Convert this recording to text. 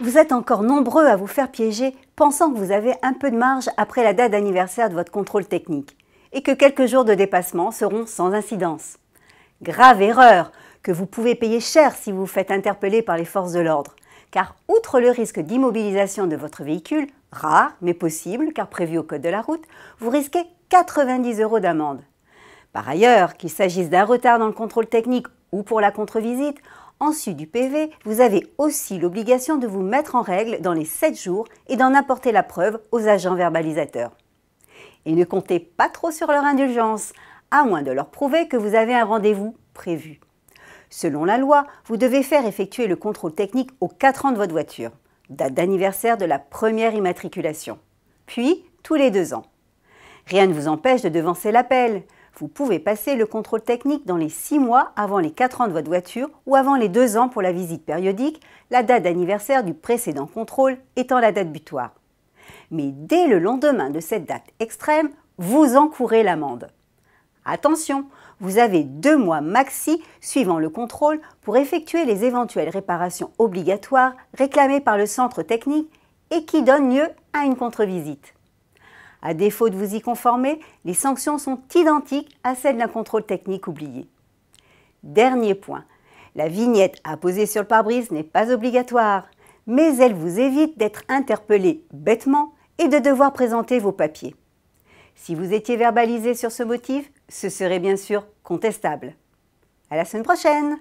Vous êtes encore nombreux à vous faire piéger pensant que vous avez un peu de marge après la date d'anniversaire de votre contrôle technique et que quelques jours de dépassement seront sans incidence. Grave erreur que vous pouvez payer cher si vous vous faites interpeller par les forces de l'ordre, car outre le risque d'immobilisation de votre véhicule, rare mais possible car prévu au code de la route, vous risquez 90 euros d'amende. Par ailleurs, qu'il s'agisse d'un retard dans le contrôle technique ou pour la contre-visite. en Ensuite du PV, vous avez aussi l'obligation de vous mettre en règle dans les 7 jours et d'en apporter la preuve aux agents verbalisateurs. Et ne comptez pas trop sur leur indulgence, à moins de leur prouver que vous avez un rendez-vous prévu. Selon la loi, vous devez faire effectuer le contrôle technique aux 4 ans de votre voiture, date d'anniversaire de la première immatriculation, puis tous les 2 ans. Rien ne vous empêche de devancer l'appel, vous pouvez passer le contrôle technique dans les 6 mois avant les 4 ans de votre voiture ou avant les 2 ans pour la visite périodique, la date d'anniversaire du précédent contrôle étant la date butoir. Mais dès le lendemain de cette date extrême, vous encourez l'amende. Attention, vous avez deux mois maxi suivant le contrôle pour effectuer les éventuelles réparations obligatoires réclamées par le centre technique et qui donnent lieu à une contre-visite. À défaut de vous y conformer, les sanctions sont identiques à celles d'un contrôle technique oublié. Dernier point, la vignette à poser sur le pare-brise n'est pas obligatoire, mais elle vous évite d'être interpellé bêtement et de devoir présenter vos papiers. Si vous étiez verbalisé sur ce motif, ce serait bien sûr contestable. À la semaine prochaine